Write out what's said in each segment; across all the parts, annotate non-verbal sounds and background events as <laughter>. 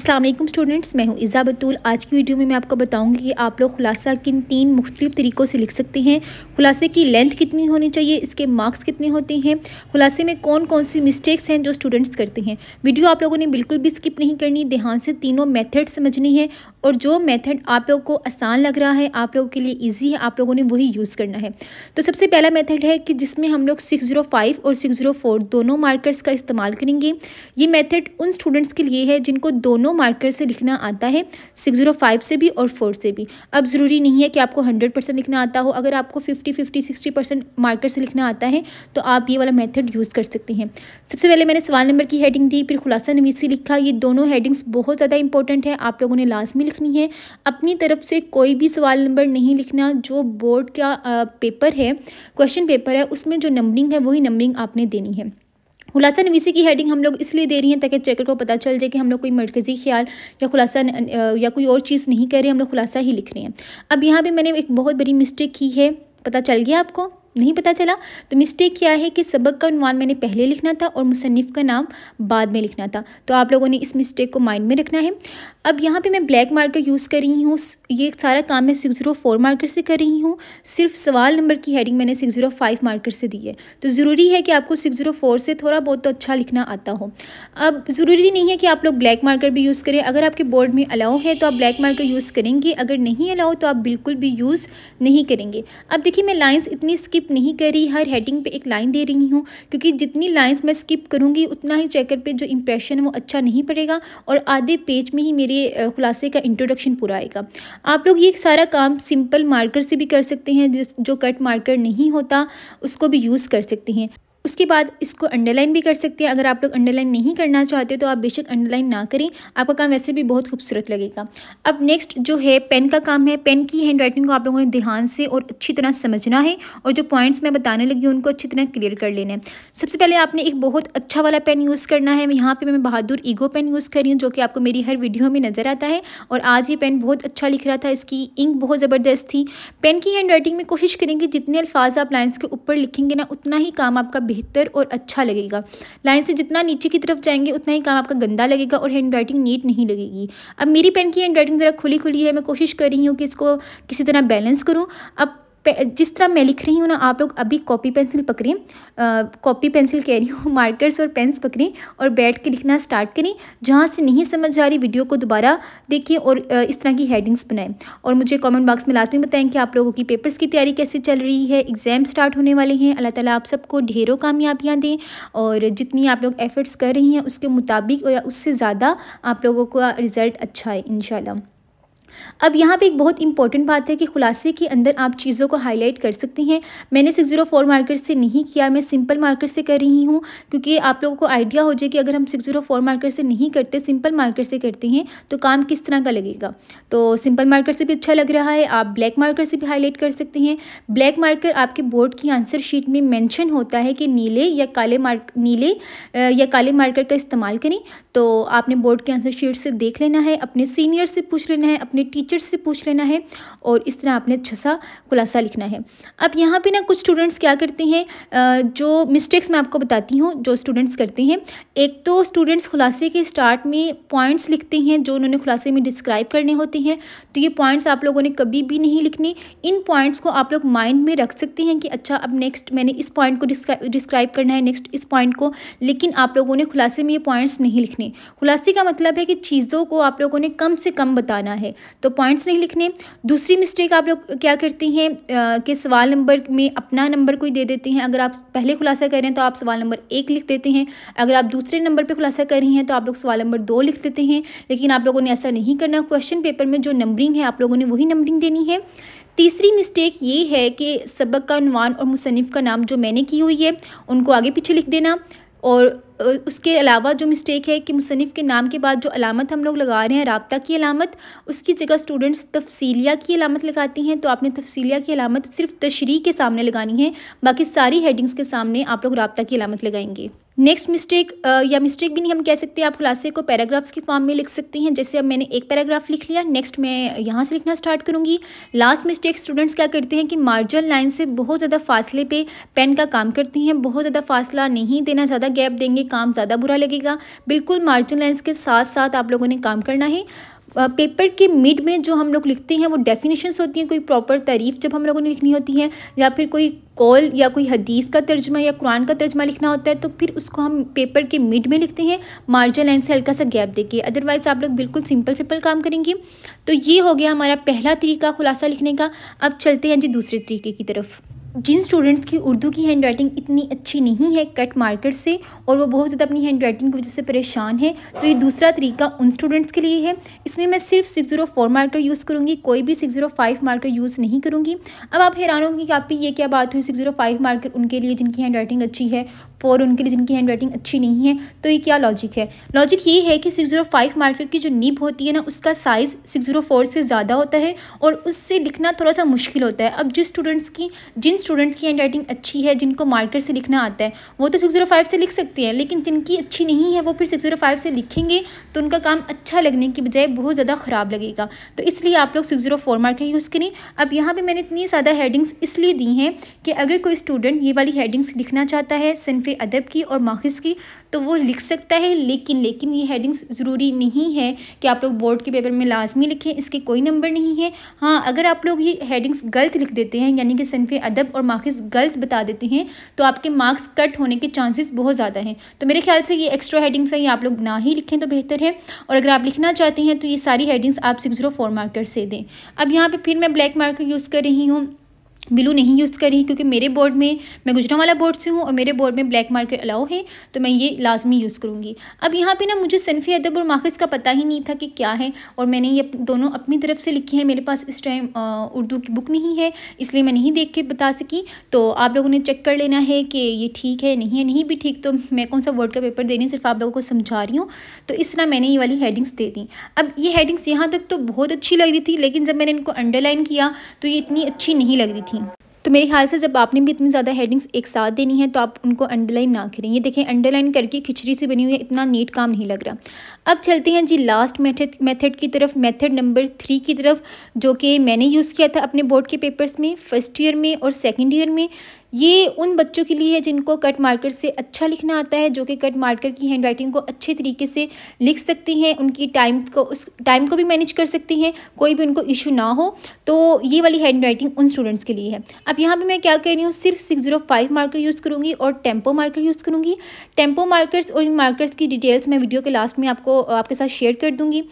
Aslam students मैं हूँ इज़ा बतूल आज की वीडियो में मैं आपको बताऊंगी कि आप लोग खुलासा किन तीन मुख्तलिफ तरीक़ों से लिख सकते हैं खुलासे की लेंथ कितनी होनी चाहिए इसके मार्क्स कितने होते हैं खुलासे में कौन कौन सी मिस्टेक्स हैं जो स्टूडेंट्स करते हैं वीडियो आप लोगों ने बिल्कुल भी स्किप नहीं करनी ध्यान से तीनों मेथड समझनी है और जो मेथड आप लोगों को आसान लग रहा है आप लोगों के लिए ईजी है आप लोगों ने वही यूज़ करना है तो सबसे पहला मेथड है कि जिसमें हम लोग सिक्स और सिक्स दोनों मार्कर्स का इस्तेमाल करेंगे ये मेथड उन स्टूडेंट्स के लिए है जिनको दोनों दोनों मार्कर से लिखना आता है सिक्स ज़ीरो फाइव से भी और फोर से भी अब ज़रूरी नहीं है कि आपको हंड्रेड परसेंट लिखना आता हो अगर आपको fifty fifty sixty percent marker से लिखना आता है तो आप ये वाला मेथड यूज़ कर सकते हैं सबसे पहले मैंने सवाल नंबर की हेडिंग दी फिर खुलासा नवीसी लिखा ये दोनों हेडिंग्स बहुत ज़्यादा इंपॉर्टेंट है आप लोगों ने लाजमी लिखनी है अपनी तरफ से कोई भी सवाल नंबर नहीं लिखना जो बोर्ड का पेपर है क्वेश्चन पेपर है उसमें जो नंबरिंग है वही नंबरिंग आपने देनी है खुलासा नवीसी की हेडिंग हम लोग इसलिए दे रही हैं ताकि चेकर को पता चल जाए कि हम लोग कोई मरकज़ी ख्याल या खुलासा या कोई और चीज़ नहीं कर रहे हम लोग खुलासा ही लिख रहे हैं अब यहाँ पर मैंने एक बहुत बड़ी मिस्टेक की है पता चल गया आपको नहीं पता चला तो मिस्टेक क्या है कि सबक का अनवान मैंने पहले लिखना था और मुसनफ़ का नाम बाद में लिखना था तो आप लोगों ने इस मिस्टेक को माइंड में रखना है अब यहाँ पे मैं ब्लैक मार्कर यूज़ कर रही हूँ ये सारा काम मैं सिक्स ज़ीरो फोर मार्कर से कर रही हूँ सिर्फ सवाल नंबर की हेडिंग मैंने सिक्स ज़ीरो फाइव मार्कर से दी है तो ज़रूरी है कि आपको सिक्स ज़ीरो फोर से थोड़ा बहुत तो अच्छा लिखना आता हो अब ज़रूरी नहीं है कि आप लोग ब्लैक मार्कर भी यूज़ करें अगर आपके बोर्ड में अलाउ है तो आप ब्लैक मार्कर यूज़ करेंगे अगर नहीं अलाउ तो आप बिल्कुल भी यूज़ नहीं करेंगे अब देखिए मैं लाइन्स इतनी स्किप स्किप नहीं कर रही हर हेडिंग पे एक लाइन दे रही हूँ क्योंकि जितनी लाइंस मैं स्किप करूँगी उतना ही चेकर पे जो इम्प्रेशन है वो अच्छा नहीं पड़ेगा और आधे पेज में ही मेरे खुलासे का इंट्रोडक्शन पूरा आएगा आप लोग ये सारा काम सिंपल मार्कर से भी कर सकते हैं जिस जो कट मार्कर नहीं होता उसको भी यूज़ कर सकते हैं उसके बाद इसको अंडरलाइन भी कर सकते हैं अगर आप लोग अंडरलाइन नहीं करना चाहते तो आप बेशक अंडरलाइन ना करें आपका काम वैसे भी बहुत खूबसूरत लगेगा अब नेक्स्ट जो है पेन का काम है पेन की हैंड राइटिंग को आप लोगों ने ध्यान से और अच्छी तरह समझना है और जो पॉइंट्स मैं बताने लगी हूँ उनको अच्छी तरह क्लियर कर लेना है सबसे पहले आपने एक बहुत अच्छा वाला पेन यूज़ करना है यहाँ पर मैं बहादुर ईगो पेन यूज़ कर रही हूँ जो कि आपको मेरी हर वीडियो में नज़र आता है और आज ये पेन बहुत अच्छा लिख रहा था इसकी इंक बहुत ज़बरदस्त थी पेन की हैंड राइटिंग में कोशिश करेंगे जितने अल्फाज आप लाइन्स के ऊपर लिखेंगे ना उतना ही काम आपका बेहतर और अच्छा लगेगा लाइन से जितना नीचे की तरफ जाएंगे उतना ही काम आपका गंदा लगेगा और हैंड राइटिंग नीट नहीं लगेगी अब मेरी पेन की हैंड राइटिंग ज़रा खुली खुली है मैं कोशिश कर रही हूँ कि इसको किसी तरह बैलेंस करूँ अब जिस तरह मैं लिख रही हूँ ना आप लोग अभी कॉपी पेंसिल पकड़ें कॉपी पेंसिल कह रही हूँ मार्कर्स <laughs> और पेन्स पकड़ें और बैठ के लिखना स्टार्ट करें जहाँ से नहीं समझ आ रही वीडियो को दोबारा देखें और इस तरह की हेडिंग्स बनाएं और मुझे कमेंट बॉक्स में लाजमी बताएं कि आप लोगों की पेपर्स की तैयारी कैसे चल रही है एग्ज़ाम स्टार्ट होने वाले हैं अल्लाह ताली आप सबको ढेरों कामयाबियाँ दें और जितनी आप लोग एफ़र्ट्स कर रही हैं उसके मुताबिक या उससे ज़्यादा आप लोगों का रिज़ल्ट अच्छा है इन अब यहाँ पे एक बहुत इंपॉर्टेंट बात है कि खुलासे के अंदर आप चीज़ों को हाईलाइट कर सकते हैं मैंने सिक्स जीरो फोर मार्कर से नहीं किया मैं सिंपल मार्कर से कर रही हूँ क्योंकि आप लोगों को आइडिया हो जाए कि अगर हम सिक्स जीरो फोर मार्कर से नहीं करते सिंपल मार्कर से करते हैं तो काम किस तरह का लगेगा तो सिंपल मार्कर से भी अच्छा लग रहा है आप ब्लैक मार्कर से भी हाईलाइट कर सकते हैं ब्लैक मार्कर आपके बोर्ड की आंसर शीट में मैंशन होता है कि नीले या काले मार्क नीले या काले मार्कर का इस्तेमाल करें तो आपने बोर्ड की आंसर शीट से देख लेना है अपने सीनियर से पूछ लेना है अपने अपने टीचर से पूछ लेना है और इस तरह आपने अच्छा सा खुलासा लिखना है अब यहाँ पे ना कुछ स्टूडेंट्स क्या करते हैं जो मिस्टेक्स मैं आपको बताती हूँ जो स्टूडेंट्स करते हैं एक तो स्टूडेंट्स खुलासे के स्टार्ट में पॉइंट्स लिखते हैं जो उन्होंने खुलासे में डिस्क्राइब करने होते हैं तो ये पॉइंट्स आप लोगों ने कभी भी नहीं लिखने इन पॉइंट्स को आप लोग माइंड में रख सकते हैं कि अच्छा अब नेक्स्ट मैंने इस पॉइंट को डिस्क्राइब करना है नेक्स्ट इस पॉइंट को लेकिन आप लोगों ने खुलासे में ये पॉइंट्स नहीं लिखने खुलासे का मतलब है कि चीज़ों को आप लोगों ने कम से कम बताना है तो पॉइंट्स नहीं लिखने दूसरी मिस्टेक आप लोग क्या करती हैं कि सवाल नंबर में अपना नंबर कोई दे देते हैं अगर आप पहले खुलासा कर रहे हैं तो आप सवाल नंबर एक लिख देते हैं अगर आप दूसरे नंबर पर खुलासा कर रही हैं तो आप लोग सवाल नंबर दो लिख देते हैं लेकिन आप लोगों ने ऐसा नहीं करना क्वेश्चन पेपर में जो नंबरिंग है आप लोगों ने वही नंबरिंग देनी है तीसरी मिस्टेक ये है कि सबक का अनवान और मुसनफ़ का नाम जो मैंने की हुई है उनको आगे पीछे लिख देना और उसके अलावा जो मिस्टेक है कि मुसनफ़ के नाम के बाद जो अलामत हम लोग लगा रहे हैं रबता की अलामत उसकी जगह स्टूडेंट्स तफसीलिया की अलामत लगाती हैं तो आपने तफसीलिया की अलामत सिर्फ तशरी के सामने लगानी है बाकी सारी हेडिंग्स के सामने आप लोग रबता की अलामत लगाएंगे नेक्स्ट मिस्टेक uh, या मिस्टेक भी नहीं हम कह सकते आप खुलासे को पैराग्राफ्स के फॉर्म में लिख सकते हैं जैसे अब मैंने एक पैराग्राफ लिख लिया नेक्स्ट मैं यहाँ से लिखना स्टार्ट करूँगी लास्ट मिस्टेक स्टूडेंट्स क्या करते हैं कि मार्जिन लाइन से बहुत ज़्यादा फासले पे पेन का काम करती हैं बहुत ज़्यादा फासला नहीं देना ज़्यादा गैप देंगे काम ज़्यादा बुरा लगेगा बिल्कुल मार्जिन लाइन्स के साथ साथ आप लोगों ने काम करना है पेपर के मिड में जो हम लोग लिखते हैं वो डेफिनेशंस होती हैं कोई प्रॉपर तारीफ जब हम लोगों ने लिखनी होती है या फिर कोई कॉल या कोई हदीस का तर्जमा या कुरान का तर्जमा लिखना होता है तो फिर उसको हम पेपर के मिड में लिखते हैं मार्जिन लाइन से हल्का सा गैप देके अदरवाइज़ आप लोग बिल्कुल सिंपल सिंपल काम करेंगे तो ये हो गया हमारा पहला तरीका खुलासा लिखने का अब चलते हैं जी दूसरे तरीके की तरफ जिन स्टूडेंट्स की उर्दू की हैंड राइटिंग इतनी अच्छी नहीं है कट मार्कर से और वो बहुत ज़्यादा अपनी हैंड राइटिंग की वजह से परेशान है तो ये दूसरा तरीका उन स्टूडेंट्स के लिए है इसमें मैं सिर्फ six zero four marker use करूँगी कोई भी six zero five marker use नहीं करूँगी अब आप हैरान होंगे कि आपकी ये क्या बात हुई सिक्स जीरो फाइव मार्कर उनके लिए जिनकी हैंड राइटिंग अच्छी है फोर उनके लिए जिनकी हैंड राइटिंग अच्छी नहीं है तो ये क्या लॉजिक है लॉजिक ये है कि सिक्स जीरो फाइव मार्कर की जो नीब होती है ना उसका साइज़ सिक्स जीरो फोर से ज़्यादा होता है और उससे लिखना थोड़ा सा मुश्किल होता है अब जिस स्टूडेंट्स की जिन स्टूडेंट्स की हैंड राइटिंग अच्छी है जिनको मार्कर से लिखना आता है वो तो सिक्स जीरो फाइव से लिख सकते हैं लेकिन जिनकी अच्छी नहीं है वो फिर सिक्स जीरो फाइव से लिखेंगे तो उनका काम अच्छा लगने की बजाय बहुत ज़्यादा ख़राब लगेगा तो इसलिए आप लोग six zero four marker use करें अब यहाँ पर मैंने इतनी ज़्यादा हेडिंग्स इसलिए दी हैं कि कि अगर कोई स्टूडेंट ये वाली हेडिंग्स लिखना चाहता है सिनफ अदब की और माखज़ की तो वो लिख सकता है लेकिन लेकिन ये हेडिंग्स ज़रूरी नहीं है कि आप लोग बोर्ड के पेपर में लाजमी लिखें इसके कोई नंबर नहीं है हाँ अगर आप लोग ये हेडिंग्स गलत लिख देते हैं यानी कि सिनफ अदब और माखज़ गलत बता देते हैं तो आपके मार्क्स कट होने के चांसेस बहुत ज़्यादा हैं तो मेरे ख्याल से ये एक्स्ट्रा हेडिंग्स हैं ये आप लोग ना ही लिखें तो बेहतर है और अगर आप लिखना चाहते हैं तो ये सारी हेडिंग्स आप सिक्स ज़ीरो फोर मार्कर से दें अब यहाँ पर फिर मैं ब्लैक मार्कर यूज़ कर रही हूँ ब्लू नहीं यूज़ करी क्योंकि मेरे बोर्ड में मैं गुजरा वाला बोर्ड से हूँ और मेरे बोर्ड में ब्लैक मार्केट अलाउ है तो मैं ये लाजमी यूज़ करूँगी अब यहाँ पर ना मुझे सनफ़ी अदब और माखज़ का पता ही नहीं था कि क्या है और मैंने ये दोनों अपनी तरफ से लिखी है मेरे पास इस टाइम उर्दू की बुक नहीं है इसलिए मैं नहीं देख के बता सकी तो आप लोगों ने चेक कर लेना है कि ये ठीक है नहीं है नहीं भी ठीक तो मैं कौन सा वर्ड का पेपर दे रही हूँ सिर्फ आप लोगों को समझा रही हूँ तो इस तरह मैंने ये वाली हेडिंग्स दे दी अब ये हेडिंग्स यहाँ तक तो बहुत अच्छी लग रही थी लेकिन जब मैंने इनको अंडरलाइन किया तो ये इतनी अच्छी नहीं लग रही थी तो मेरे ख्याल से जब आपने भी इतनी ज़्यादा हेडिंग्स एक साथ देनी है तो आप उनको अंडरलाइन ना करें ये देखें अंडरलाइन करके खिचड़ी से बनी हुई है इतना नीट काम नहीं लग रहा अब चलते हैं जी लास्ट मेथड मेथड की तरफ मेथड नंबर थ्री की तरफ जो कि मैंने यूज़ किया था अपने बोर्ड के पेपर्स में फर्स्ट ईयर में और सेकेंड ईयर में ये उन बच्चों के लिए है जिनको कट मार्कर से अच्छा लिखना आता है जो कि कट मार्कर की हैंड राइटिंग को अच्छे तरीके से लिख सकती हैं उनकी टाइम को उस टाइम को भी मैनेज कर सकती हैं कोई भी उनको इशू ना हो तो ये वाली हैंड राइटिंग उन स्टूडेंट्स के लिए है अब यहाँ पर मैं क्या कह रही हूँ सिर्फ six zero five marker use करूँगी और टेम्पो मार्कर यूज़ करूँगी टेम्पो मार्कर्स और इन मार्कर्स की डिटेल्स मैं वीडियो के लास्ट में आपको आपके साथ शेयर कर दूँगी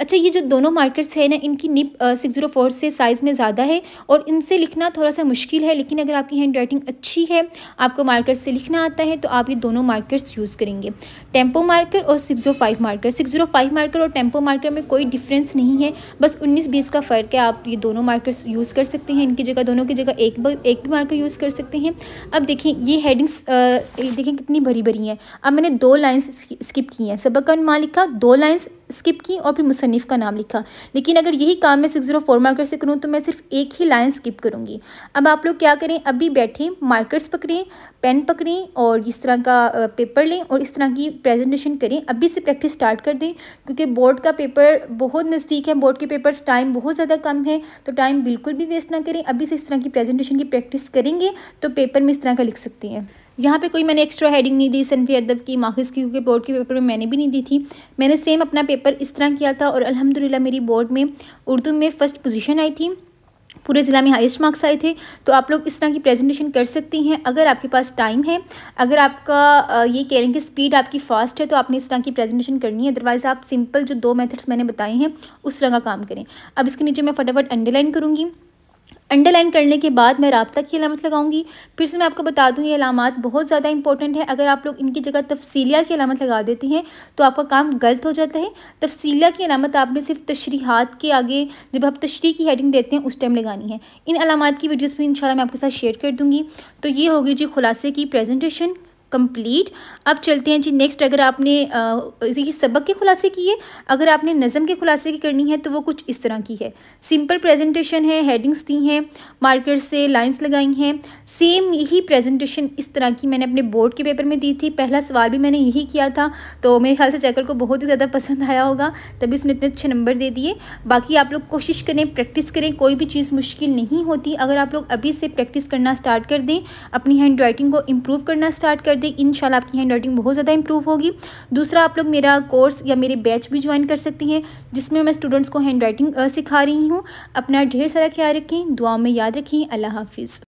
अच्छा ये जो दोनों मार्केट्स हैं ना इनकी निप सिक्स ज़ीरो फोर से साइज़ में ज़्यादा है और इनसे लिखना थोड़ा सा मुश्किल है लेकिन अगर आपकी हैंड राइटिंग अच्छी है आपको मार्कर से लिखना आता है तो आप ये दोनों मार्कर्स यूज़ करेंगे टेम्पो मार्कर और six zero five marker six zero five marker और टेम्पो मार्कर में कोई डिफरेंस नहीं है बस उन्नीस बीस का फ़र्क है आप ये दोनों मार्कर्स यूज़ कर सकते हैं इनकी जगह दोनों की जगह एक एक भी मार्कर यूज़ कर सकते हैं अब देखें ये हेडिंग्स देखें कितनी भरी भरी हैं अब मैंने दो लाइन्स स्किप की हैं सबक का लिखा दो लाइन्स स्किप की और फिर मुसनफ़ का नाम लिखा लेकिन अगर यही काम मैं सिक्स ज़ीरो फोर मार्कर से करूँ तो मैं सिर्फ एक ही लाइन स्किप करूँगी अब आप लोग क्या करें अभी बैठें मार्कर्स पकड़ें पेन पकड़ें और इस तरह का पेपर लें और इस तरह की प्रेजेंटेशन करें अभी से प्रैक्टिस स्टार्ट कर दें क्योंकि बोर्ड का पेपर बहुत नज़दीक है बोर्ड के पेपर्स टाइम बहुत ज़्यादा कम है तो टाइम बिल्कुल भी वेस्ट ना करें अभी से इस तरह की प्रेजेंटेशन की प्रैक्टिस करेंगे तो पेपर में इस तरह का लिख सकती हैं यहाँ पे कोई मैंने एक्स्ट्रा हेडिंग नहीं दी सनफी अदब की माखिस की क्योंकि बोर्ड के पेपर में मैंने भी नहीं दी थी मैंने सेम अपना पेपर इस तरह किया था और अलहमदिल्ला मेरी बोर्ड में उर्दू में फ़र्स्ट पोजीशन आई थी पूरे ज़िला में हाइस्ट मार्क्स आए थे तो आप लोग इस तरह की प्रेजेंटेशन कर सकती हैं अगर आपके पास टाइम है अगर आपका ये कह रहे हैं कि स्पीड आपकी फास्ट है तो आपने इस तरह की प्रेजेंटेशन करनी है अदरवाइज़ आप सिंपल जो दो मेथड्स मैंने बताए हैं उस तरह का काम करें अब इसके नीचे मैं फटाफट अंडरलाइन करूँगी अंडरलाइन करने के बाद मैं रबता की अलामत लगाऊंगी फिर से मैं आपको बता दूं ये अलामत बहुत ज़्यादा इंपॉर्टेंट है अगर आप लोग इनकी जगह तफसीलिया की अलामत लगा देते हैं तो आपका काम गलत हो जाता है तफसीलिया की अलामत आपने सिर्फ तशरीहत के आगे जब आप तशरी की हेडिंग देते हैं उस टाइम लगानी है इन अलामत की वीडियोज़ भी इन मैं आपके साथ शेयर कर दूँगी तो ये होगी जी खुलासे की प्रेजेंटेशन कंप्लीट अब चलते हैं जी नेक्स्ट अगर आपने ये सबक के खुलासे किए अगर आपने नज़म के खुलासे की करनी है तो वो कुछ इस तरह की है सिंपल प्रेजेंटेशन है हेडिंग्स दी हैं मार्कर से लाइंस लगाई हैं सेम यही प्रेजेंटेशन इस तरह की मैंने अपने बोर्ड के पेपर में दी थी पहला सवाल भी मैंने यही किया था तो मेरे ख्याल से चैकर को बहुत ही ज़्यादा पसंद आया होगा तभी उसने इतने अच्छे नंबर दे दिए बाकी आप लोग कोशिश करें प्रैक्टिस करें कोई भी चीज़ मुश्किल नहीं होती अगर आप लोग अभी से प्रैक्टिस करना स्टार्ट कर दें अपनी हैंड राइटिंग को इम्प्रूव करना स्टार्ट कर कर दें इन आपकी हैंड राइटिंग बहुत ज़्यादा इंप्रूव होगी दूसरा आप लोग मेरा कोर्स या मेरे बैच भी ज्वाइन कर सकती हैं जिसमें मैं स्टूडेंट्स को हैंड राइटिंग सिखा रही हूँ अपना ढेर सारा ख्याल रखें दुआ में याद रखें अल्लाह हाफिज़